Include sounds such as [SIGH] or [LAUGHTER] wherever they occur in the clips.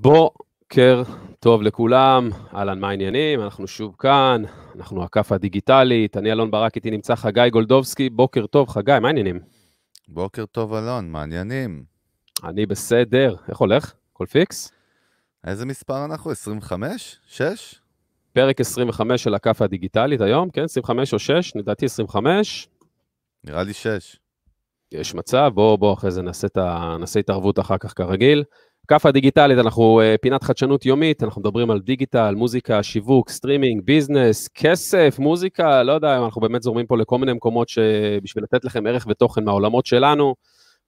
בוקר טוב לכולם, אהלן, מה העניינים? אנחנו שוב כאן, אנחנו הכף הדיגיטלית, אני אלון ברק, איתי נמצא חגי גולדובסקי, בוקר טוב, חגי, מה העניינים? בוקר טוב, אלון, מה העניינים? אני בסדר, איך הולך? הכל פיקס? איזה מספר אנחנו? 25? 6? פרק 25 של הכף הדיגיטלית היום, כן? 25 או 6? לדעתי 25. נראה לי 6. יש מצב, בואו, בואו, אחרי זה נעשה, ת, נעשה התערבות אחר כך כרגיל. כאפה דיגיטלית, אנחנו אה, פינת חדשנות יומית, אנחנו מדברים על דיגיטל, מוזיקה, שיווק, סטרימינג, ביזנס, כסף, מוזיקה, לא יודע, אנחנו באמת זורמים פה לכל מיני מקומות שבשביל לתת לכם ערך ותוכן מהעולמות שלנו.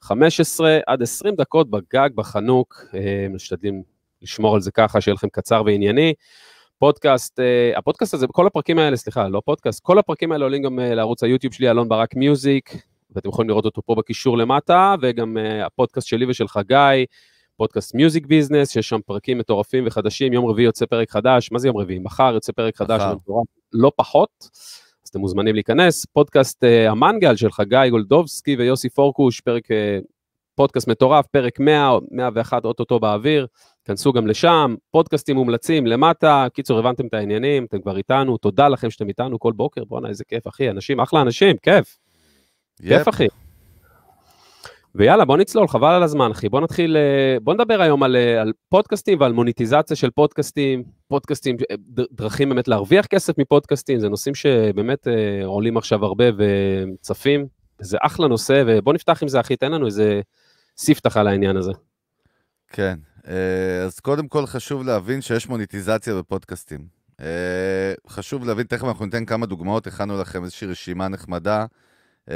15 עד 20 דקות בגג, בחנוק, אה, משתדלים לשמור על זה ככה, שיהיה לכם קצר וענייני. פודקאסט, אה, הפודקאסט הזה, כל הפרקים האלה, סליחה, לא פודקאסט, כל הפרקים האלה עולים גם לערוץ היוטיוב שלי, אלון ברק מיוזיק, ואתם יכולים לראות אותו פה בקישור למטה, וגם הפודקאסט שלי ושל חגי, פודקאסט מיוזיק ביזנס, שיש שם פרקים מטורפים וחדשים, יום רביעי יוצא פרק חדש, מה זה יום רביעי? מחר יוצא פרק חדש, לא פחות, אז אתם מוזמנים להיכנס. פודקאסט uh, המנגל של חגי גולדובסקי ויוסי פורקוש, פרק, uh, פודקאסט מטורף, פרק 100, 101 אוטוטו באוויר, כנסו גם לשם, פודקאסטים מומלצים למטה, קיצור, הבנתם את העניינים, אתם כבר איתנו, תודה לכם שאתם איתנו כל בוקר, בואנה איזה כיף אחי, אנשים, אחלה אנשים, כיף. Yep. כיף אחי. ויאללה, בוא נצלול, חבל על הזמן, אחי. בוא נתחיל, אה, בוא נדבר היום על, אה, על פודקאסטים ועל מוניטיזציה של פודקאסטים, פודקאסטים, אה, דרכים באמת להרוויח כסף מפודקאסטים, זה נושאים שבאמת עולים עכשיו הרבה וצפים, זה אחלה נושא, ובוא נפתח עם זה, אחי, תן לנו איזה ספתח על העניין הזה. כן, אז קודם כל חשוב להבין שיש מוניטיזציה בפודקאסטים. חשוב להבין, תכף אנחנו ניתן כמה דוגמאות, הכנו לכם איזושהי רשימה נחמדה. uh,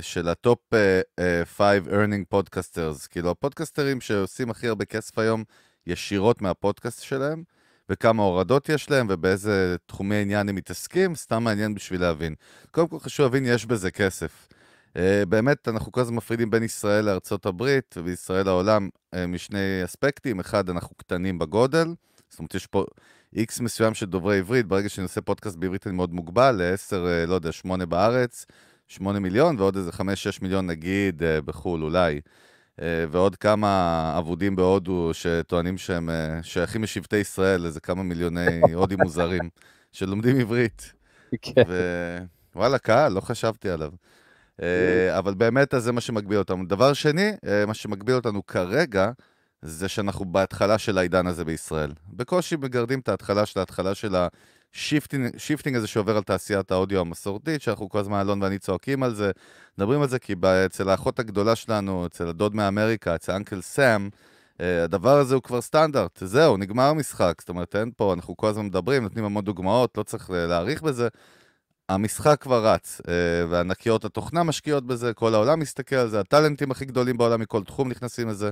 של הטופ 5 אה, uh, אה, earning podcasters, כאילו הפודקסטרים שעושים הכי הרבה כסף היום ישירות מהפודקאסט שלהם, וכמה הורדות יש להם ובאיזה תחומי עניין הם מתעסקים, סתם מעניין בשביל להבין. קודם כל חשוב להבין, יש בזה כסף. Uh, באמת, אנחנו כל הזמן מפרידים בין ישראל לארצות הברית ובישראל לעולם uh, משני אספקטים. אחד, אנחנו קטנים בגודל, זאת אומרת, יש פה איקס מסוים של דוברי עברית, ברגע שאני עושה פודקאסט בעברית אני מאוד מוגבל, ל-10, לא יודע, 8 בארץ. 8 מיליון, ועוד איזה 5-6 מיליון נגיד אה, בחו"ל אולי. אה, ועוד כמה אבודים בהודו שטוענים שהם אה, שייכים משבטי ישראל, איזה כמה מיליוני הודים [LAUGHS] מוזרים, שלומדים עברית. כן. ווואלה, קהל, לא חשבתי עליו. אבל באמת, אז זה מה שמגביל אותנו. דבר שני, מה שמגביל אותנו כרגע, זה שאנחנו בהתחלה של העידן הזה בישראל. בקושי מגרדים את ההתחלה של ההתחלה של ה... השיפטינג, שיפטינג הזה שעובר על תעשיית האודיו המסורתית, שאנחנו כל הזמן, אלון ואני צועקים על זה, מדברים על זה כי אצל האחות הגדולה שלנו, אצל הדוד מאמריקה, אצל אנקל אה, סאם, הדבר הזה הוא כבר סטנדרט, זהו, נגמר המשחק. זאת אומרת, אין פה, אנחנו כל הזמן מדברים, נותנים המון דוגמאות, לא צריך אה, להעריך בזה. המשחק כבר רץ, אה, וענקיות התוכנה משקיעות בזה, כל העולם מסתכל על זה, הטאלנטים הכי גדולים בעולם מכל תחום נכנסים לזה.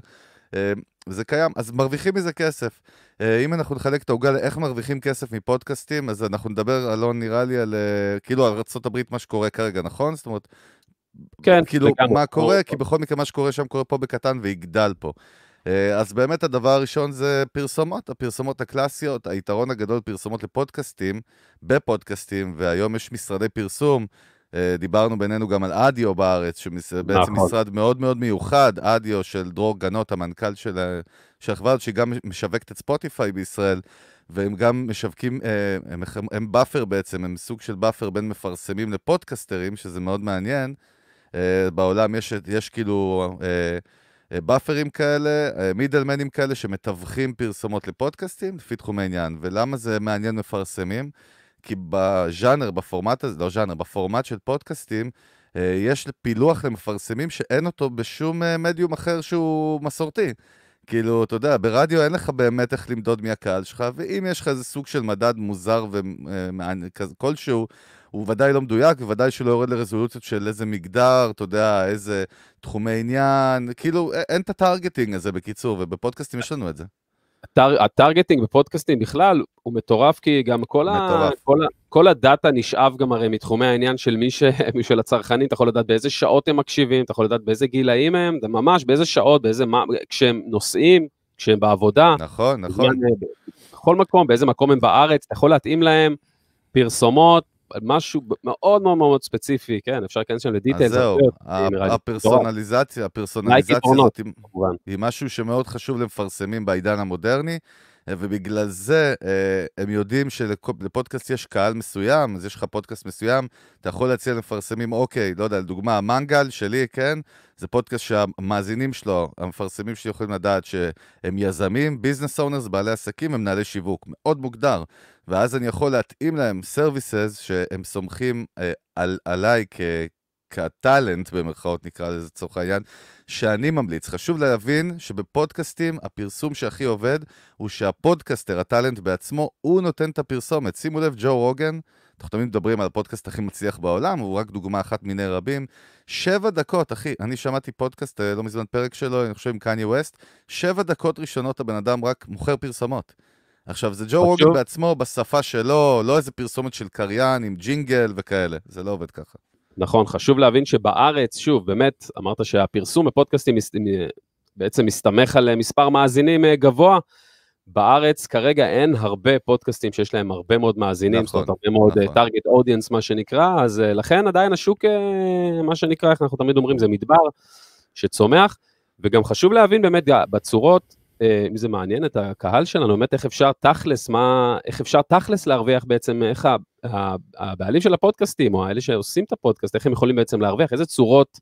אה, זה קיים, אז מרוויחים מזה כסף. אה, אם אנחנו נחלק את העוגה לאיך מרוויחים כסף מפודקאסטים, אז אנחנו נדבר, אלון, נראה לי, על אה, כאילו על ארה"ב, מה שקורה כרגע, נכון? זאת אומרת, כן, כאילו, מה קורה, כי בכל מקרה מה שקורה שם קורה פה בקטן ויגדל פה. אז באמת הדבר הראשון זה פרסומות, הפרסומות הקלאסיות, היתרון הגדול פרסומות לפודקאסטים, בפודקאסטים, והיום יש משרדי פרסום אה, דיברנו בינינו גם על אדיו בארץ, שבעצם נכון. משרד מאוד מאוד מיוחד, אדיו של דרור גנות, המנכ"ל של, אה, של החברה, שהיא גם משווקת את ספוטיפיי בישראל, והם גם משווקים, אה, הם, הם, הם באפר בעצם, הם סוג של באפר בין מפרסמים לפודקסטרים, שזה מאוד מעניין. בעולם יש, יש כאילו באפרים כאלה, מידלמנים כאלה, שמתווכים פרסומות לפודקאסטים לפי תחום העניין. ולמה זה מעניין מפרסמים? כי בז'אנר, בפורמט הזה, לא ז'אנר, בפורמט של פודקאסטים, אה, יש פילוח למפרסמים שאין אותו בשום אה, מדיום אחר שהוא מסורתי. כאילו, אתה יודע, ברדיו אין לך באמת איך למדוד מי הקהל שלך, ואם יש לך איזה סוג של מדד מוזר וכלשהו, אה, הוא ודאי לא מדויק, וודאי שלא יורד לרזולוציות של איזה מגדר, אתה יודע, איזה תחומי עניין, כאילו, אין את הטרגטינג הזה בקיצור, ובפודקאסטים יש לנו את זה. הטר, הטרגטינג בפודקאסטים בכלל הוא מטורף, כי גם כל, מטורף. ה, כל, כל הדאטה נשאב גם הרי מתחומי העניין של מי ש... [LAUGHS] של הצרכנים, אתה יכול לדעת באיזה שעות הם מקשיבים, אתה יכול לדעת באיזה גילאים הם, זה ממש באיזה שעות, באיזה... מה, כשהם נוסעים, כשהם בעבודה. נכון, נכון. אה, בכל מקום, באיזה מקום הם בארץ, אתה יכול להתאים להם פרסומות, על משהו מאוד מאוד מאוד ספציפי, כן, אפשר להיכנס שם לדיטייל. אז זהו, הפרסונליזציה, הפרסונליזציה היא משהו שמאוד חשוב למפרסמים בעידן המודרני. אה, ובגלל זה אה, הם יודעים שלפודקאסט יש קהל מסוים, אז יש לך פודקאסט מסוים, אתה יכול להציע למפרסמים, אוקיי, לא יודע, לדוגמה, המנגל שלי, כן? זה פודקאסט שהמאזינים שלו, המפרסמים שלי יכולים לדעת שהם יזמים, ביזנס אונרס, בעלי עסקים הם מנהלי שיווק. מאוד מוגדר. ואז אני יכול להתאים להם סרוויסס שהם סומכים אה, על, עליי כ, כטאלנט, במרכאות נקרא לזה לצורך העניין, שאני ממליץ. חשוב להבין שבפודקאסטים הפרסום שהכי עובד הוא שהפודקאסטר, הטאלנט בעצמו, הוא נותן את הפרסומת. שימו לב, ג'ו רוגן, אנחנו תמיד מדברים על הפודקאסט הכי מצליח בעולם, הוא רק דוגמה אחת מיני רבים. שבע דקות, אחי, אני שמעתי פודקאסט אה, לא מזמן פרק שלו, אני חושב עם קניה ווסט, שבע דקות ראשונות הבן אדם רק מוכר פרסומות. עכשיו, זה ג'ו רוגן בעצמו, בשפה שלו, לא איזה פרסומת של קריין עם ג'ינגל וכאלה, זה לא עובד ככה. נכון, חשוב להבין שבארץ, שוב, באמת, אמרת שהפרסום בפודקאסטים בעצם מסתמך על אה, מספר מאזינים אה, גבוה. בארץ כרגע אין הרבה פודקאסטים שיש להם הרבה מאוד מאזינים, נכון, זאת אומרת, נכון, הרבה מאוד אה, נכון. target audience, מה שנקרא, אז לכן עדיין השוק, מה שנקרא, איך אנחנו תמיד אומרים, זה מדבר שצומח, וגם חשוב להבין באמת בצורות אם אה, זה מעניין את הקהל שלנו, באמת איך אפשר תכלס, מה, איך אפשר תכלס להרוויח בעצם, איך הבעלים של הפודקאסטים, או האלה שעושים את הפודקאסט, איך הם יכולים בעצם להרוויח, איזה צורות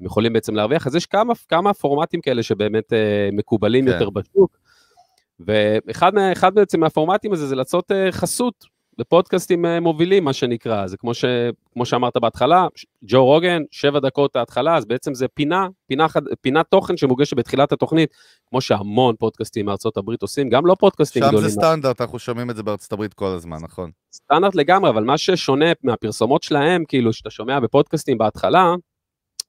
הם יכולים בעצם להרוויח, אז יש כמה, כמה פורמטים כאלה שבאמת אה, מקובלים כן. יותר בשוק, ואחד מה, בעצם מהפורמטים הזה זה לעשות אה, חסות, לפודקאסטים אה, מובילים, מה שנקרא. זה כמו, ש, כמו שאמרת בהתחלה, ג'ו רוגן, שבע דקות ההתחלה, אז בעצם זה פינה, פינה, פינה תוכן שמוגשת בתחילת התוכנית, כמו שהמון פודקאסטים מארצות הברית עושים, גם לא פודקאסטים שם גדולים. שם זה סטנדרט, אנחנו שומעים את זה בארצות הברית כל הזמן, נכון. סטנדרט לגמרי, אבל מה ששונה מהפרסומות שלהם, כאילו, שאתה שומע בפודקאסטים בהתחלה,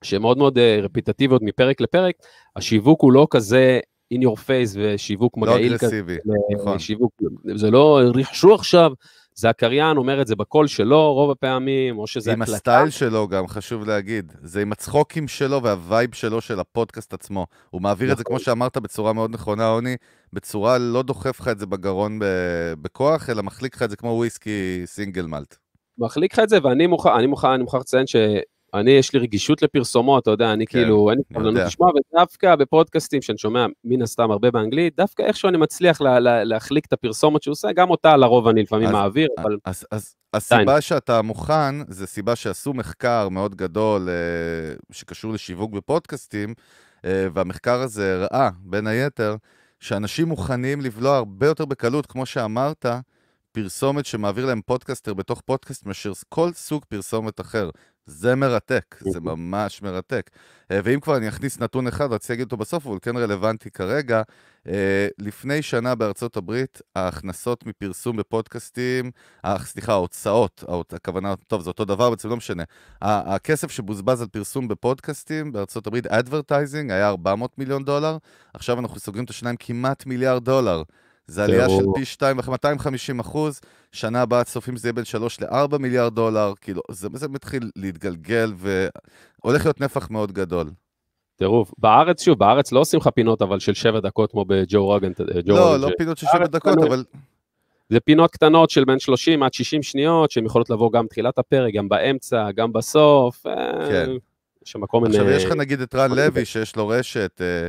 שהן מאוד מאוד אה, רפיטטיביות מפרק לפרק, השיווק הוא לא כזה in your face ושיווק לא מגעיל כזה. לא אגרסיבי, אה, נכון. שיווק, זה לא רכשו עכשיו זכריין אומר את זה בקול שלו רוב הפעמים, או שזה עם הקלטה. עם הסטייל שלו גם, חשוב להגיד. זה עם הצחוקים שלו והווייב שלו של הפודקאסט עצמו. הוא מעביר נכון. את זה, כמו נכון. שאמרת, בצורה מאוד נכונה, עוני, בצורה לא דוחף לך את זה בגרון בכוח, אלא מחליק לך את זה כמו וויסקי סינגל מלט. מחליק לך את זה, ואני מוכן, אני מוכן, אני מוכן אני, יש לי רגישות לפרסומות, אתה יודע, אני כן, כאילו, אין לי כוונות לשמוע, ודווקא בפודקאסטים שאני שומע מן הסתם הרבה באנגלית, דווקא איכשהו אני מצליח לה, לה, להחליק את הפרסומות שהוא עושה, גם אותה לרוב אני לפעמים אז, מעביר, אבל... אז, אז, אז הסיבה שאתה מוכן, זה סיבה שעשו מחקר מאוד גדול אה, שקשור לשיווק בפודקאסטים, אה, והמחקר הזה הראה, בין היתר, שאנשים מוכנים לבלוע הרבה יותר בקלות, כמו שאמרת, פרסומת שמעביר להם פודקאסטר בתוך פודקאסט, מאשר כל סוג פרסומת אחר. זה מרתק, זה אוקיי. ממש מרתק. אה, ואם כבר אני אכניס נתון אחד, רציתי להגיד אותו בסוף, אבל כן רלוונטי כרגע. אה, לפני שנה בארצות הברית, ההכנסות מפרסום בפודקאסטים, אה, סליחה, ההוצאות, הכוונה, טוב, זה אותו דבר, בעצם לא משנה. הכסף שבוזבז על פרסום בפודקאסטים בארצות הברית, advertising, היה 400 מיליון דולר, עכשיו אנחנו סוגרים את השניים כמעט מיליארד דולר. זה עלייה של פי 2, 250 אחוז, שנה הבאה צופים שזה יהיה בין 3 ל-4 מיליארד דולר, כאילו, זה, זה מתחיל להתגלגל והולך להיות נפח מאוד גדול. טירוף. בארץ, שוב, בארץ לא עושים לך פינות, אבל של 7 דקות כמו בג'ו רגן. אה, לא, רגן, לא ש... פינות של 7 דקות, אבל... זה פינות קטנות של בין 30 עד 60 שניות, שהן יכולות לבוא גם תחילת הפרק, גם באמצע, גם בסוף. אה, כן. יש שם מקום... עכשיו, אין... יש לך נגיד את רן לוי, שיש לו רשת, אה,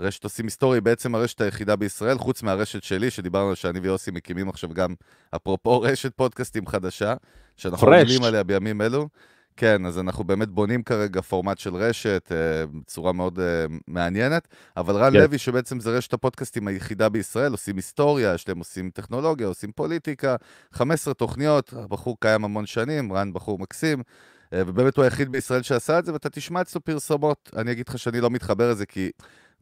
רשת עושים היסטורי, בעצם הרשת היחידה בישראל, חוץ מהרשת שלי, שדיברנו על שאני ויוסי מקימים עכשיו גם, אפרופו רשת פודקאסטים חדשה, שאנחנו עובדים עליה בימים אלו. כן, אז אנחנו באמת בונים כרגע פורמט של רשת אה, בצורה מאוד אה, מעניינת, אבל רן yeah. כן. לוי, שבעצם זה רשת הפודקאסטים היחידה בישראל, עושים היסטוריה, יש להם עושים טכנולוגיה, עושים פוליטיקה, 15 תוכניות, הבחור קיים המון שנים, רן בחור מקסים, אה, ובאמת הוא היחיד בישראל שעשה את זה, ואתה תשמע אצלו פרסומות. אני אגיד לך שאני לא מתחבר לזה, כי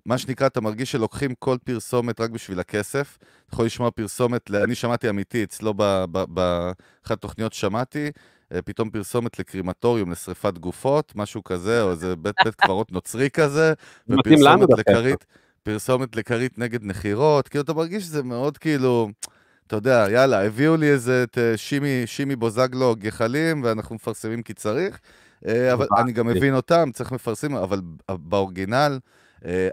מה שנקרא, אתה מרגיש שלוקחים כל פרסומת רק בשביל הכסף. אתה יכול לשמוע פרסומת, אני שמעתי אמיתי, אצלו לא באחת התוכניות שמעתי, אה, פתאום פרסומת לקרימטוריום, לשריפת גופות, משהו כזה, או איזה בית, בית קברות נוצרי כזה, [LAUGHS] ופרסומת לכרית, פרסומת לכרית נגד נחירות, כאילו, אתה מרגיש שזה מאוד כאילו... אתה יודע, יאללה, הביאו לי איזה את אה, שימי, שימי בוזגלו גחלים, ואנחנו מפרסמים כי צריך. אה, אבל אני גם מבין אותם, צריך מפרסמים, אבל באורגינל, אה,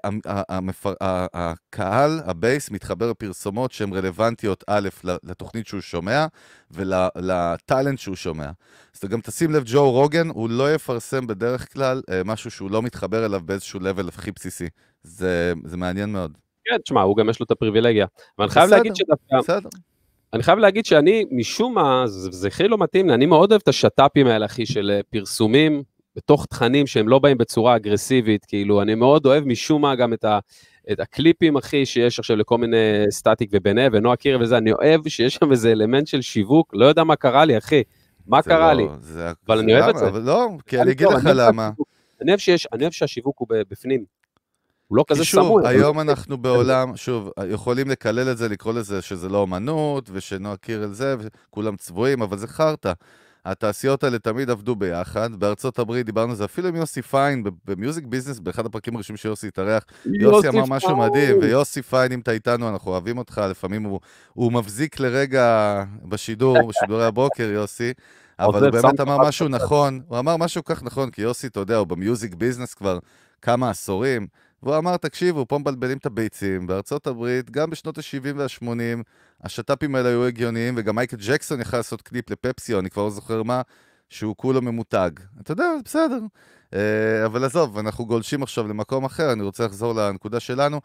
הקהל, הבייס, מתחבר לפרסומות שהן רלוונטיות, א', לתוכנית שהוא שומע ולטאלנט שהוא שומע. אז גם תשים לב, ג'ו רוגן, הוא לא יפרסם בדרך כלל אה, משהו שהוא לא מתחבר אליו באיזשהו לבל הכי בסיסי. זה, זה מעניין מאוד. כן, תשמע, הוא גם יש לו את הפריבילגיה. אבל אני חייב בסדר, להגיד שדווקא... בסדר. אני חייב להגיד שאני, משום מה, זה הכי לא מתאים לי, אני מאוד אוהב את השת"פים האלה, אחי, של אה, פרסומים בתוך תכנים שהם לא באים בצורה אגרסיבית, כאילו, אני מאוד אוהב משום מה גם את, ה, את הקליפים, אחי, שיש עכשיו לכל מיני סטטיק ובן ונועה קירל וזה, אני אוהב שיש שם איזה אלמנט של שיווק, לא יודע מה קרה לי, אחי, מה קרה לא, לי, זה, אבל זה אני אוהב למה, את זה. אבל לא, כי אני אגיד לא, לך לא למה. אני אוהב, שיש, אני אוהב שהשיווק הוא בפנים. הוא לא כזה שוב, סמוי. היום אבל... אנחנו בעולם, שוב, יכולים לקלל את זה, לקרוא לזה שזה לא אמנות, ושנועה קירל זה, וכולם צבועים, אבל זה חרטא. התעשיות האלה תמיד עבדו ביחד. בארצות הברית דיברנו על זה אפילו עם יוסי פיין במיוזיק ביזנס, באחד הפרקים הראשונים שיוסי התארח. יוסי אמר משהו מדהים, ויוסי פיין, אם אתה איתנו, אנחנו אוהבים אותך, לפעמים הוא מבזיק לרגע בשידור, [LAUGHS] בשידורי הבוקר, יוסי. אבל הוא באמת אמר משהו נכון, הוא אמר משהו כך נכון, כי יוסי, אתה יודע, הוא במיוזיק ביזנס כבר כמה עשורים. והוא אמר, תקשיבו, פה מבלבלים את הביצים. בארצות הברית, גם בשנות ה-70 וה-80, השת"פים האלה היו הגיוניים, וגם מייקל ג'קסון יכל לעשות קליפ לפפסי, או אני כבר לא זוכר מה, שהוא כולו ממותג. אתה יודע, בסדר. אה, אבל עזוב, אנחנו גולשים עכשיו למקום אחר, אני רוצה לחזור לנקודה שלנו.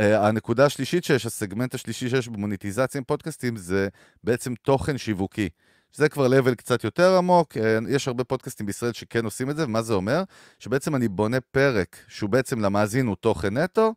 אה, הנקודה השלישית שיש, הסגמנט השלישי שיש במוניטיזציה עם פודקאסטים, זה בעצם תוכן שיווקי. שזה כבר לבל קצת יותר עמוק, אה, יש הרבה פודקאסטים בישראל שכן עושים את זה, ומה זה אומר? שבעצם אני בונה פרק שהוא בעצם למאזין הוא תוכן נטו,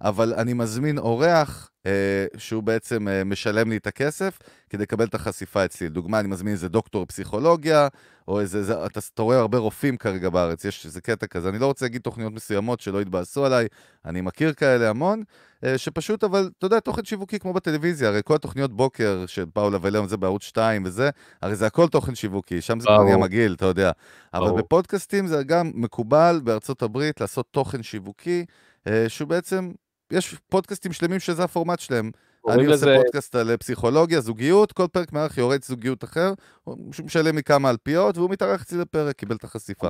אבל אני מזמין אורח אה, שהוא בעצם אה, משלם לי את הכסף כדי לקבל את החשיפה אצלי. לדוגמה, אני מזמין איזה דוקטור פסיכולוגיה, או איזה, איזה אתה, אתה רואה הרבה רופאים כרגע בארץ, יש איזה קטע כזה. אני לא רוצה להגיד תוכניות מסוימות שלא יתבאסו עליי, אני מכיר כאלה המון, אה, שפשוט, אבל, אתה יודע, תוכן שיווקי כמו בטלוויזיה, הרי כל התוכניות בוקר של פאולה ולאון זה בערוץ 2 וזה, הרי זה הכל תוכן שיווקי, שם זה נהיה מגעיל, אתה יודע. אבל בפודקאסטים זה גם מקובל בארצות הברית לעשות תוכן שיווקי, אה, שהוא בעצם, יש פודקאסטים שלמים שזה הפורמט שלהם. אני לזה... עושה פודקאסט על אה, פסיכולוגיה, זוגיות, כל פרק מארח יורד זוגיות אחר, הוא משלם מכמה אלפיות, והוא מתארח אצלי לפרק, קיבל את החשיפה.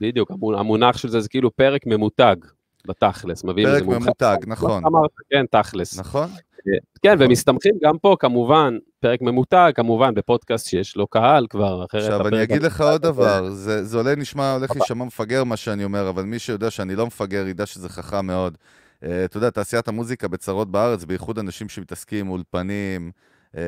בדיוק, המונח של זה זה כאילו פרק ממותג. בתכלס, מביאים איזה מומחה. פרק ממותג, נכון. אמרת, כן, תכלס. נכון. אה, כן, ומסתמכים גם פה, כמובן, פרק ממותג, כמובן, בפודקאסט שיש לו קהל כבר, אחרת... עכשיו, אני אגיד לך עוד דבר, זה, זה עולה, נשמע, הולך להישמע מפגר מה שאני אומר, אבל מי שיודע שאני לא מפגר, ידע שזה חכם מאוד. אה, אתה יודע, תעשיית המוזיקה בצרות בארץ, בייחוד אנשים שמתעסקים עם אולפנים, אה,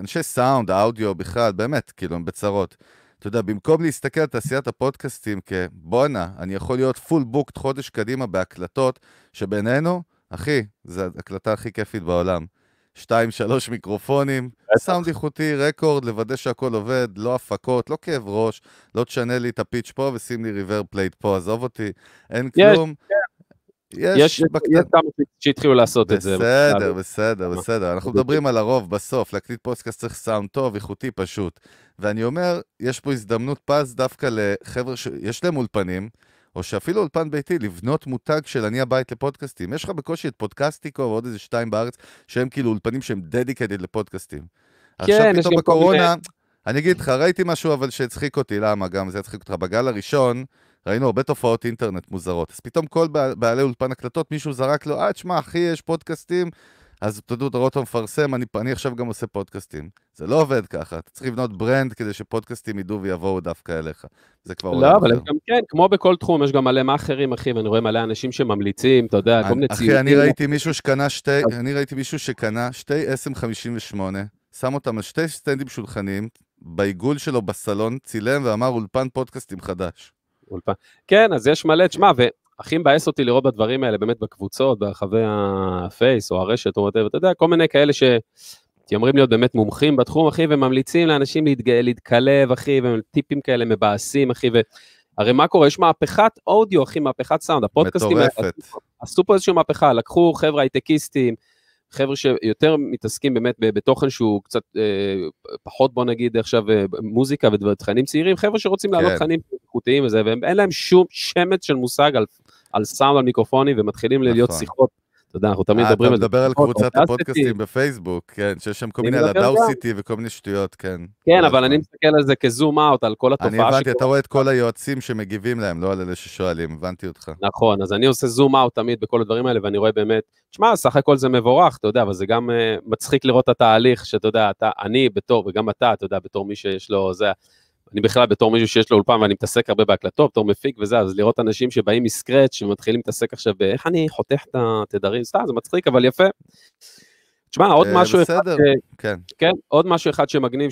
אנשי סאונד, האודיו בכלל, באמת, כאילו, הם בצרות. אתה יודע, במקום להסתכל על תעשיית הפודקאסטים כבואנה, אני יכול להיות פול בוקט חודש קדימה בהקלטות, שבינינו, אחי, זו ההקלטה הכי כיפית בעולם. שתיים, שלוש מיקרופונים, סאונד איכותי, רקורד, לוודא שהכל עובד, לא הפקות, לא כאב ראש, לא תשנה לי את הפיץ' פה ושים לי ריבר פלייט פה, עזוב אותי, אין כלום. כן. יש כמה שהתחילו לעשות את זה. בסדר, בסדר, בסדר. אה, אנחנו מדברים על הרוב בסוף, להקליט פוסטקאסט צריך סאונד טוב, איכותי, פשוט. ואני אומר, יש פה הזדמנות פז דווקא לחבר'ה שיש להם אולפנים, או שאפילו אולפן ביתי, לבנות מותג של אני הבית לפודקאסטים. יש לך בקושי את פודקאסטיקו ועוד איזה שתיים בארץ, שהם כאילו אולפנים שהם דדיקטד לפודקאסטים. כן, עכשיו פתאום בקורונה, אני אגיד לך, ראיתי משהו אבל שהצחיק אותי, למה גם זה יצחיק אותך. בגל הראשון, ראינו הרבה תופעות אינטרנט מוזרות. אז פתאום כל בעלי אולפן הקלטות, מישהו זרק לו, אה, תשמע, אחי, יש פודקאסטים, אז אתה רואה אותו מפרסם, אני, אני עכשיו גם עושה פודקאסטים. זה לא עובד ככה, אתה צריך לבנות ברנד כדי שפודקאסטים ידעו ויבואו דווקא אליך. זה כבר... לא, אבל גם כן, כמו בכל תחום, יש גם מלא מאכערים, אחי, ואני רואה מלא אנשים שממליצים, אתה יודע, אני, כל מיני ציונים. אחי, אני ראיתי מישהו שקנה שתי, אני ראיתי מישהו שקנה שתי SM58, שם אותם על שתי סטנדים שולחנים, בעיגול שלו בסלון, צילם ואמר אולפן פודקאסטים חדש. אולפן. כן, אז יש מלא, תשמע, והכי מבאס אותי לראות בדברים האלה, באמת בקבוצות, ברחבי הפייס או הרשת או אתה יודע, כל מיני כאלה ש... מתיימרים להיות באמת מומחים בתחום, אחי, וממליצים לאנשים להתגא, להתקלב, אחי, וטיפים כאלה מבאסים, אחי, ו... הרי מה קורה? יש מהפכת אודיו, אחי, מהפכת סאונד. הפודקאסטים... מטורפת. עשו פה איזושהי מהפכה, לקחו חבר'ה הייטקיסטים, חבר'ה שיותר מתעסקים באמת בתוכן שהוא קצת אה, פחות, בוא נגיד עכשיו, אה, מוזיקה ותכנים צעירים, חבר'ה שרוצים כן. להעלות תכנים אלחוטיים וזה, ואין להם שום שמץ של מושג על, על סאונד, על מיקרופונים, ומתחילים נכון. להיות שיחות. אתה יודע, אנחנו תמיד אה, מדברים על אתה מדבר על קבוצת הפודקאסטים בפייסבוק, כן, שיש שם כל מיני על הדאו סיטי וכל מיני שטויות, כן. כן, לא אבל אני מסתכל על זה כזום אאוט, על כל התופעה שקורית. אני הבנתי, אתה רואה את כל היועצים שמגיבים להם, לא על אלה ששואלים, הבנתי אותך. נכון, אז אני עושה זום אאוט תמיד בכל הדברים האלה, ואני רואה באמת, שמע, סך הכל זה מבורך, אתה יודע, אבל זה גם אה, מצחיק לראות את התהליך, שאתה יודע, אני בתור, וגם אתה, אתה יודע, בתור מי שיש לו, זה... אני בכלל בתור מישהו שיש לו אולפן ואני מתעסק הרבה בהקלטות, בתור מפיק וזה, אז לראות אנשים שבאים מסקרץ' שמתחילים להתעסק עכשיו באיך אני חותך את התדרים, סתם, זה מצחיק, אבל יפה. תשמע, עוד אה, משהו בסדר, אחד, כן. כן, עוד משהו אחד שמגניב,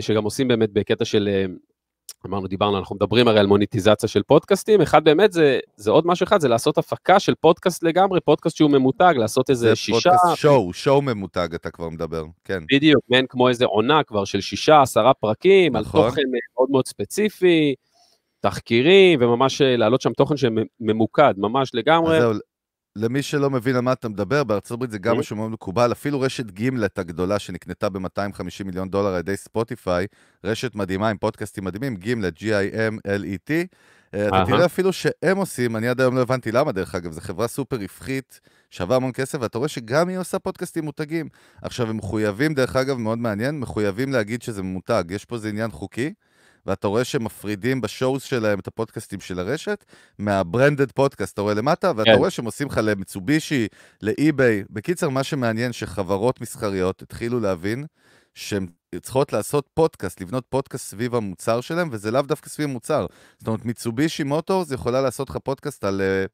שגם עושים באמת בקטע של אה, אמרנו, דיברנו, אנחנו מדברים הרי על מוניטיזציה של פודקאסטים, אחד באמת זה, זה עוד משהו אחד, זה לעשות הפקה של פודקאסט לגמרי, פודקאסט שהוא ממותג, לעשות איזה שישה... זה פודקאסט שואו, שואו ממותג אתה כבר מדבר, כן. בדיוק, מעין כמו איזה עונה כבר של שישה, עשרה פרקים, נכון. על תוכן אה, מאוד מאוד ספציפי, תחקירים, וממש אה, להעלות שם תוכן שממוקד, ממש לגמרי. זהו, למי שלא מבין על מה אתה מדבר, בארצות הברית זה גם אוקיי. משהו מאוד מקובל, אפילו רשת גימלט הגדולה שנקנתה ב-250 מיליון דולר על ידי ספוטיפיי, רשת מדהימה עם פודקאסטים מדהימים, גימלט, G-I-M-L-E-T. אה, אתה תראה אפילו שהם עושים, אני עד היום לא הבנתי למה, דרך אגב, זו חברה סופר רווחית, שווה המון כסף, ואתה רואה שגם היא עושה פודקאסטים מותגים. עכשיו, הם מחויבים, דרך אגב, מאוד מעניין, מחויבים להגיד שזה מותג. יש פה איזה עניין חוקי, ואתה רואה שמפרידים בשואוז שלהם את הפודקאסטים של הרשת מהברנדד פודקאסט, אתה רואה למטה, ואתה כן. רואה שהם עושים לך למיצובישי, לאי-ביי. בקיצר, מה שמעניין שחברות מסחריות התחילו להבין שהן צריכות לעשות פודקאסט, לבנות פודקאסט סביב המוצר שלהם, וזה לאו דווקא סביב המוצר. זאת אומרת, מיצובישי מוטורס יכולה לעשות לך פודקאסט על, על, אה,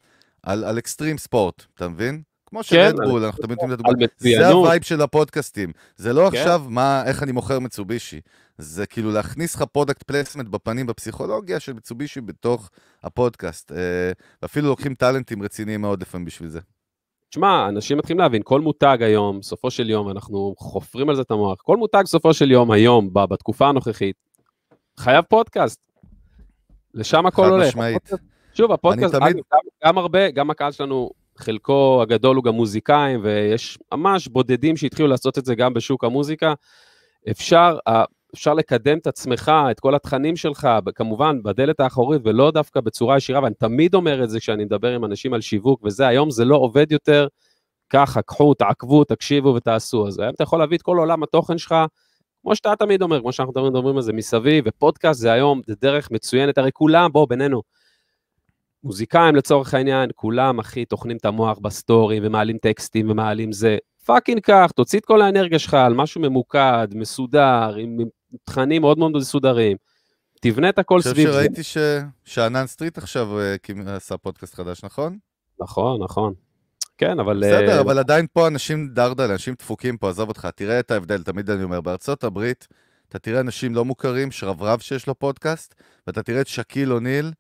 על, על אקסטרים ספורט, אתה מבין? כמו שרדבול, כן, אנחנו תמיד נותנים את הדוגמה. זה הווייב של הפודקאסטים. זה לא כן. עכשיו מה, איך אני מוכר מצובישי. זה כאילו להכניס לך פרודקט פלסמנט בפנים בפסיכולוגיה של מצובישי בתוך הפודקאסט. אה, אפילו לוקחים טאלנטים רציניים מאוד לפעמים בשביל זה. תשמע, אנשים מתחילים להבין, כל מותג היום, בסופו של יום, אנחנו חופרים על זה את המוח, כל מותג בסופו של יום, היום, בתקופה הנוכחית, חייב פודקאסט. לשם הכל הולך. חד משמעית. שוב, הפודקאסט, תמיד... גם, גם הרבה, גם הקהל שלנו חלקו הגדול הוא גם מוזיקאים, ויש ממש בודדים שהתחילו לעשות את זה גם בשוק המוזיקה. אפשר, אה, אפשר לקדם את עצמך, את כל התכנים שלך, כמובן בדלת האחורית ולא דווקא בצורה ישירה, ואני תמיד אומר את זה כשאני מדבר עם אנשים על שיווק וזה, היום זה לא עובד יותר ככה, קחו, תעקבו, תקשיבו ותעשו. אז היום אתה יכול להביא את כל עולם התוכן שלך, כמו שאתה תמיד אומר, כמו שאנחנו תמיד אומרים על זה מסביב, ופודקאסט זה היום, זה דרך מצוינת, הרי כולם, בואו בינינו, מוזיקאים לצורך העניין, כולם אחי טוחנים את המוח בסטורי ומעלים טקסטים ומעלים זה. פאקינג כך, תוציא את כל האנרגיה שלך על משהו ממוקד, מסודר, עם, עם תכנים מאוד מאוד מסודרים. תבנה את הכל סביב זה. אני חושב שראיתי שאנן סטריט עכשיו uh, עשה פודקאסט חדש, נכון? נכון, נכון. כן, אבל... אה, בסדר, uh, אבל עדיין פה אנשים דרדל, אנשים דפוקים פה, עזוב אותך, תראה את ההבדל, תמיד אני אומר, בארצות הברית, אתה תראה אנשים לא מוכרים, שרברב שיש לו פודקאסט, ואתה תראה את שקיל אוניל,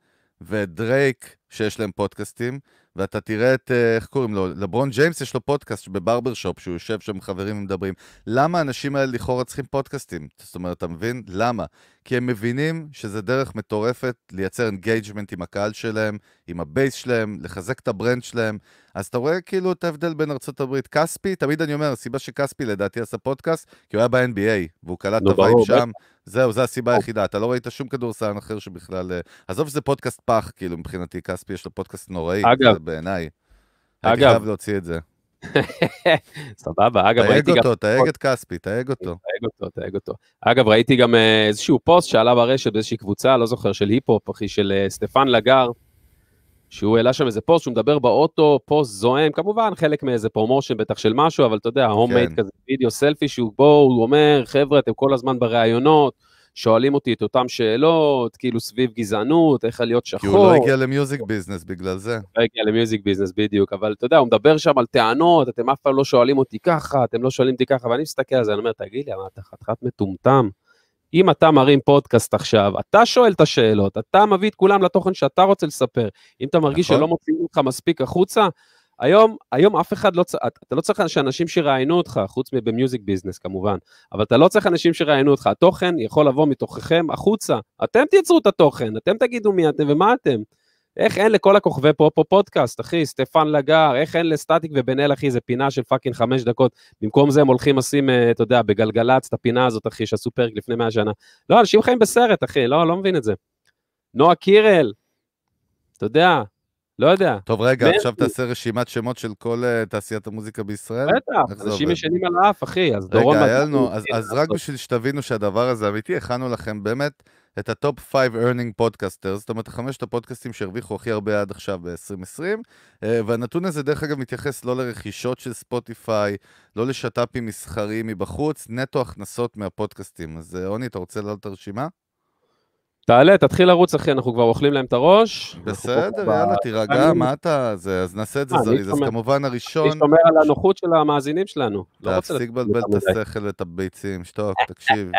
ודרייק שיש להם פודקאסטים, ואתה תראה את, אה, איך קוראים לו, לברון ג'יימס יש לו פודקאסט בברבר שופ, שהוא יושב שם חברים ומדברים. למה האנשים האלה לכאורה צריכים פודקאסטים? זאת אומרת, אתה מבין? למה? כי הם מבינים שזה דרך מטורפת לייצר אינגייג'מנט עם הקהל שלהם, עם הבייס שלהם, לחזק את הברנד שלהם. אז אתה רואה כאילו את ההבדל בין ארה"ב. כספי, תמיד אני אומר, הסיבה שכספי לדעתי עשה פודקאסט, כי הוא היה ב-NBA, והוא קלט את הווייב שם. זהו, זו הסיבה היחידה. אתה לא ראית שום כדורסלן אחר שבכלל... אה, עזוב שזה פודקאסט פח, כאילו, מבחינתי, כספי. כספי, יש לו פודקאסט נוראי, אגב, בעיניי. אגב. הייתי חייב להוציא את זה. [LAUGHS] סבבה, אגב, ראיתי גם... תייג אותו, תייג את כספי, תייג אותו. תייג אותו, תייג אותו. אגב, ראיתי גם אה, איזשהו פוסט שעלה ברשת באיזושהי קבוצה, לא זוכר, של היפ-הופ, אחי, של אה, סטפן לגר, שהוא העלה שם איזה פוסט, שהוא מדבר באוטו, פוסט זועם, כמובן, חלק מאיזה פרומושן בטח של משהו, אבל אתה יודע, הום-מייד הומייד כן. כזה, וידאו סלפי, שהוא בו, הוא אומר, חבר'ה, אתם כל הזמן בראיונות, שואלים אותי את אותן שאלות, כאילו סביב גזענות, איך להיות שחור. כי הוא לא הגיע למיוזיק ביזנס בגלל זה. לא הגיע למיוזיק ביזנס, בדיוק, אבל אתה יודע, הוא מדבר שם על טענות, אתם אף פעם לא שואלים אותי ככה, אתם לא שואלים אותי ככה, ואני מסתכל על זה, אני אומר, תגיד לי, מה, אתה חתיכת מטומטם? אם אתה מרים פודקאסט עכשיו, אתה שואל את השאלות, אתה מביא את כולם לתוכן שאתה רוצה לספר. אם אתה מרגיש נכון. שלא מוציאים אותך מספיק החוצה, היום, היום אף אחד לא צריך, אתה לא צריך שאנשים שיראיינו אותך, חוץ מבמיוזיק ביזנס כמובן, אבל אתה לא צריך אנשים שיראיינו אותך, התוכן יכול לבוא מתוככם החוצה, אתם תייצרו את התוכן, אתם תגידו מי אתם ומה אתם. איך אין לכל הכוכבי פה פודקאסט, אחי, סטפן לגר, איך אין לסטטיק ובן אל, אחי, זה פינה של פאקינג חמש דקות. במקום זה הם הולכים עושים, אה, אתה יודע, בגלגלצ, את הפינה הזאת, אחי, שעשו פרק לפני מאה שנה. לא, אנשים חיים בסרט, אחי, לא, לא מבין את זה. נועה קירל, אתה יודע, לא יודע. טוב, רגע, מרצי. עכשיו תעשה רשימת שמות של כל uh, תעשיית המוזיקה בישראל? בטח, אנשים ישנים על האף, אחי, אז רגע, דורון... רגע, היה לנו, אז, אז רק בשביל שתבינו שהדבר הזה אמיתי, הכנו לכם באמת את הטופ 5 earning podcasters, זאת אומרת, חמשת הפודקאסטים שהרוויחו הכי הרבה עד עכשיו ב-2020, אה, והנתון הזה, דרך אגב, מתייחס לא לרכישות של ספוטיפיי, לא לשת"פים מסחריים מבחוץ, נטו הכנסות מהפודקאסטים. אז אה, עוני, אתה רוצה לעלות את הרשימה? תעלה, תתחיל לרוץ, אחי, אנחנו כבר אוכלים להם את הראש. בסדר, יאללה, תירגע, מה אתה... אז נעשה את זה אה, זריז. אז כמובן הראשון... אני שומר על הנוחות של המאזינים שלנו. לא להפסיק לבלבל את השכל ואת הביצים, שתוק, תקשיב.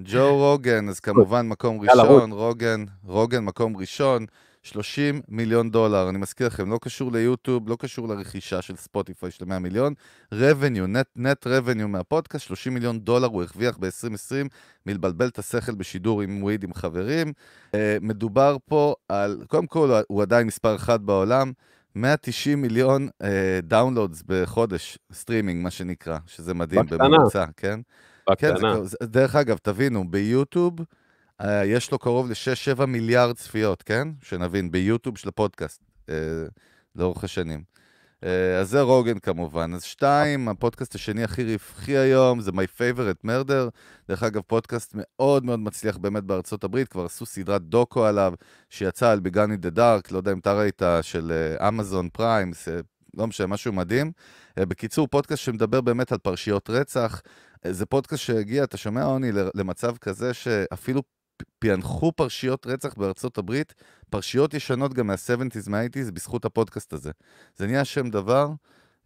ג'ו רוגן, אז [LAUGHS] כמובן מקום ראשון, רוגן, רוגן מקום ראשון. 30 מיליון דולר, אני מזכיר לכם, לא קשור ליוטיוב, לא קשור לרכישה של ספוטיפיי של 100 מיליון, רבניו, נט, נט רבניו מהפודקאסט, 30 מיליון דולר הוא הרוויח ב-2020 מלבלבל את השכל בשידור עם וויד עם חברים. Uh, מדובר פה על, קודם כל, הוא עדיין מספר אחת בעולם, 190 מיליון דאונלודס אה, uh, בחודש, סטרימינג, מה שנקרא, שזה מדהים, בקטנה. בממוצע, כן? כן בקטנה. כן, זה, דרך אגב, תבינו, ביוטיוב, אה, יש לו קרוב ל-6-7 מיליארד צפיות, כן? שנבין, ביוטיוב של הפודקאסט, אה, לאורך השנים. אה, אז זה רוגן כמובן. אז שתיים, הפודקאסט השני הכי רווחי היום, זה My Favorite Murder. דרך אגב, פודקאסט מאוד מאוד מצליח באמת בארצות הברית, כבר עשו סדרת דוקו עליו, שיצא על בגני דה דארק, לא יודע אם אתה ראית, של אמזון uh, פריים, לא משנה, משהו מדהים. Uh, בקיצור, פודקאסט שמדבר באמת על פרשיות רצח. אה, זה פודקאסט שהגיע, אתה שומע, עוני, למצב כזה שאפילו פענחו פרשיות רצח בארצות הברית, פרשיות ישנות גם מה-70's, מה-80's, בזכות הפודקאסט הזה. זה נהיה שם דבר.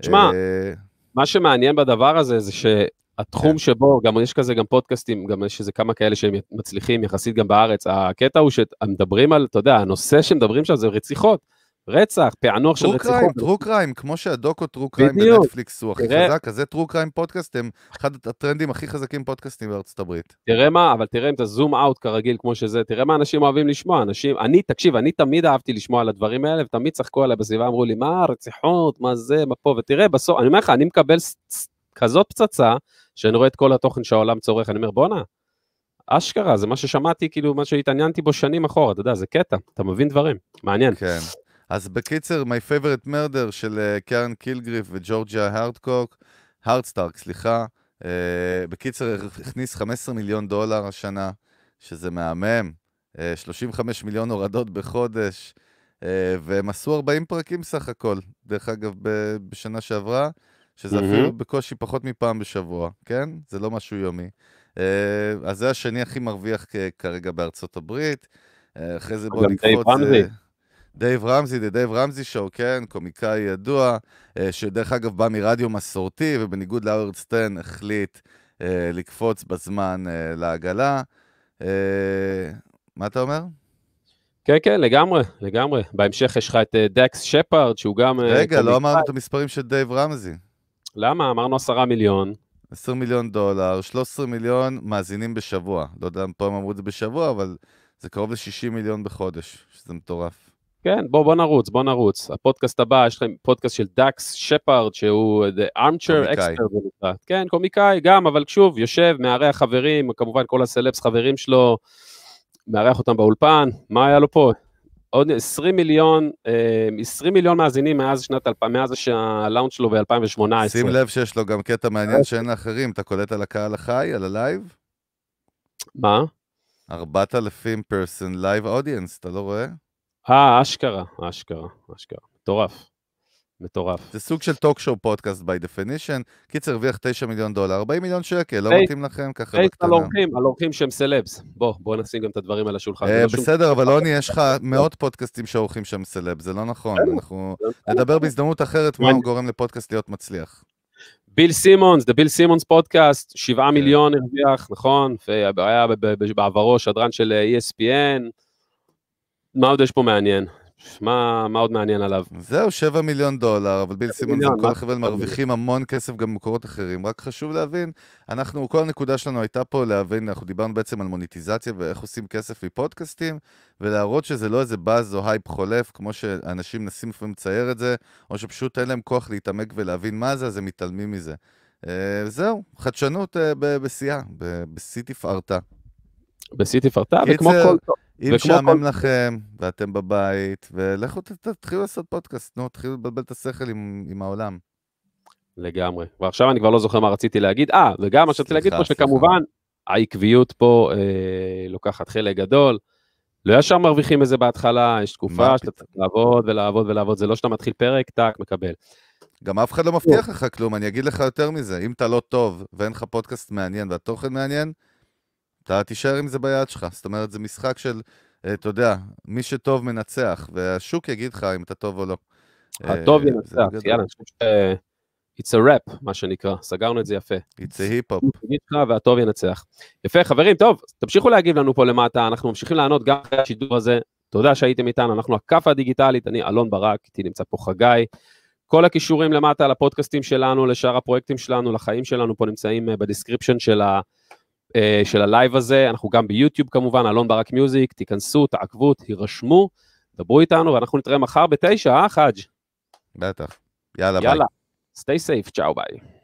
שמע, אה... מה שמעניין בדבר הזה זה שהתחום כן. שבו, גם יש כזה גם פודקאסטים, גם יש איזה כמה כאלה שהם מצליחים יחסית גם בארץ, הקטע הוא שמדברים על, אתה יודע, הנושא שמדברים שם זה רציחות. רצח, פענוח של רציחות. קריים, טרו קריים, כמו שהדוקו טרו קריים בנטפליקס הוא הכי חזק, אז זה טרו קריים פודקאסט, הם אחד הטרנדים הכי חזקים פודקאסטים בארצות הברית. תראה מה, אבל תראה אם אתה זום אאוט כרגיל כמו שזה, תראה מה אנשים אוהבים לשמוע, אנשים, אני, תקשיב, אני תמיד אהבתי לשמוע על הדברים האלה, ותמיד צחקו עליי בסביבה, אמרו לי, מה הרציחות, מה זה, מה פה, ותראה, בסוף, אני אומר לך, אני מקבל כזאת פצצה, שאני רואה את כל התוכן שהעולם צורך, אני אומר, בואנה, אשכרה, זה מה ששמעתי, כאילו, מה שהתעניינתי בו שנים אחורה, אתה יודע, זה קטע, אתה מבין דברים, מעניין. כן. אז בקיצר, My Favorite Murder של אה, קרן קילגריף וג'ורג'יה הארדקוק, הארדסטארק, סליחה. אה, בקיצר, הכניס 15 מיליון דולר השנה, שזה מהמם. 35 אה, מיליון הורדות בחודש, והם עשו 40 פרקים סך הכל, דרך אגב, בשנה שעברה, שזה mm-hmm. אפילו בקושי פחות מפעם בשבוע, כן? זה לא משהו יומי. אז זה השני הכי מרוויח כרגע בארצות הברית. אחרי זה בוא נקפוץ... גם די דייב רמזי, The דייב רמזי שואו, כן, קומיקאי ידוע, אה, שדרך אגב בא מרדיו מסורתי, ובניגוד לאוורד סטן החליט אה, לקפוץ בזמן אה, לעגלה. אה, מה אתה אומר? כן, כן, לגמרי, לגמרי. בהמשך יש לך את אה, דקס שפארד, שהוא גם... אה, רגע, לא קומיקאי. לא אמרנו את המספרים של דייב רמזי. למה? אמרנו עשרה מיליון. 20 מיליון דולר, 13 מיליון מאזינים בשבוע. לא יודע אם פה הם אמרו את זה בשבוע, אבל זה קרוב ל-60 מיליון בחודש, שזה מטורף. כן, בואו בוא נרוץ, בואו נרוץ. הפודקאסט הבא, יש לכם פודקאסט של דאקס שפארד, שהוא uh, The Armchair Expert. כן, קומיקאי גם, אבל שוב, יושב, מארח חברים, כמובן כל הסלפס חברים שלו, מארח אותם באולפן, מה היה לו פה? עוד 20 מיליון, 20 אה, מיליון מאזינים מאז שנת מאז שהלאונד שלו ב-2018. שים לב שיש לו גם קטע מעניין אוקיי. שאין לאחרים, אתה קולט על הקהל החי, על הלייב? מה? 4,000 person live audience, אתה לא רואה? אה, אשכרה, אשכרה, אשכרה. מטורף. מטורף. זה סוג של טוק שואו פודקאסט by דפינישן. קיצר, הרוויח 9 מיליון דולר, 40 מיליון שקל, לא מתאים לכם ככה בקטנה. על אורחים, על אורחים שהם סלבס. בוא, בוא נשים גם את הדברים על השולחן. אה, לא בסדר, אבל עוני, יש לך מאות פודקאסטים שהאורחים שהם סלבס, זה לא נכון. כן, אנחנו לא נכון. נדבר בהזדמנות אחרת מה הוא גורם לפודקאסט להיות מצליח. ביל סימונס, The ביל סימונס פודקאסט, 7 מיליון הרוויח, נכון? והיה בעברו שדרן של אה, ESPN. מה עוד יש פה מעניין? מה, מה עוד מעניין עליו? זהו, 7 מיליון דולר, אבל ביל סימון וכל החבר'ה מרוויחים המון כסף גם במקורות אחרים. רק חשוב להבין, אנחנו, כל הנקודה שלנו הייתה פה להבין, אנחנו דיברנו בעצם על מוניטיזציה ואיך עושים כסף מפודקאסטים, ולהראות שזה לא איזה באז או הייפ חולף, כמו שאנשים מנסים לפעמים לצייר את זה, או שפשוט אין להם כוח להתעמק ולהבין מה זה, אז הם מתעלמים מזה. אה, זהו, חדשנות אה, בשיאה, בשיא תפארתה. בשיא תפארתה, וכמו כל... אם משעמם לכם, ואתם בבית, ולכו תתחילו לעשות פודקאסט, נו, תתחילו לבלבל את השכל עם, עם העולם. לגמרי. ועכשיו אני כבר לא זוכר מה רציתי להגיד. אה, וגם מה שרציתי להגיד פה, שכמובן, העקביות פה אה, לוקחת חלק גדול. לא ישר מרוויחים מזה בהתחלה, יש תקופה שאתה צריך לעבוד ולעבוד ולעבוד, זה לא שאתה מתחיל פרק, טאק, מקבל. גם אף אחד לא מבטיח לך כלום, אני אגיד לך יותר מזה, אם אתה לא טוב ואין לך פודקאסט מעניין והתוכן מעניין, אתה תישאר עם זה ביד שלך. זאת אומרת, זה משחק של, אה, אתה יודע, מי שטוב מנצח, והשוק יגיד לך אם אתה טוב או לא. אה, הטוב ינצח, יאללה, אני חושב ש... It's a rap, מה שנקרא, סגרנו את זה יפה. It's a hip-hop. והטוב ינצח. יפה, חברים, טוב, תמשיכו להגיב לנו פה למטה, אנחנו ממשיכים לענות גם אחרי השידור הזה. תודה שהייתם איתנו, אנחנו הכאפה הדיגיטלית, אני אלון ברק, איתי נמצא פה חגי. כל הכישורים למטה לפודקאסטים שלנו, לשאר הפרויקטים שלנו, לחיים שלנו, פה נמצאים אה, בדיסקריפשן של ה, uh, של הלייב הזה, אנחנו גם ביוטיוב כמובן, אלון ברק מיוזיק, תיכנסו, תעקבו, תירשמו, דברו איתנו, ואנחנו נתראה מחר בתשע, אה חאג'? בטח. יאללה, יאללה ביי. יאללה, stay safe, צ'או ביי.